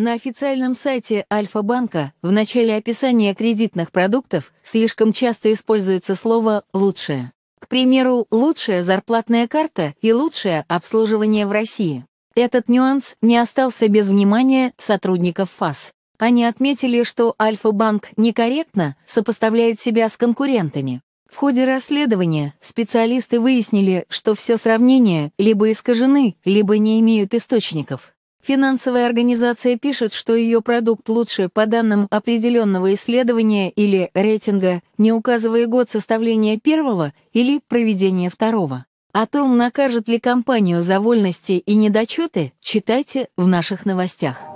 На официальном сайте Альфа-банка в начале описания кредитных продуктов слишком часто используется слово «лучшее». К примеру, лучшая зарплатная карта и лучшее обслуживание в России. Этот нюанс не остался без внимания сотрудников ФАС. Они отметили, что Альфа-банк некорректно сопоставляет себя с конкурентами. В ходе расследования специалисты выяснили, что все сравнения либо искажены, либо не имеют источников. Финансовая организация пишет, что ее продукт лучше по данным определенного исследования или рейтинга, не указывая год составления первого или проведения второго. О том, накажет ли компанию за вольности и недочеты, читайте в наших новостях.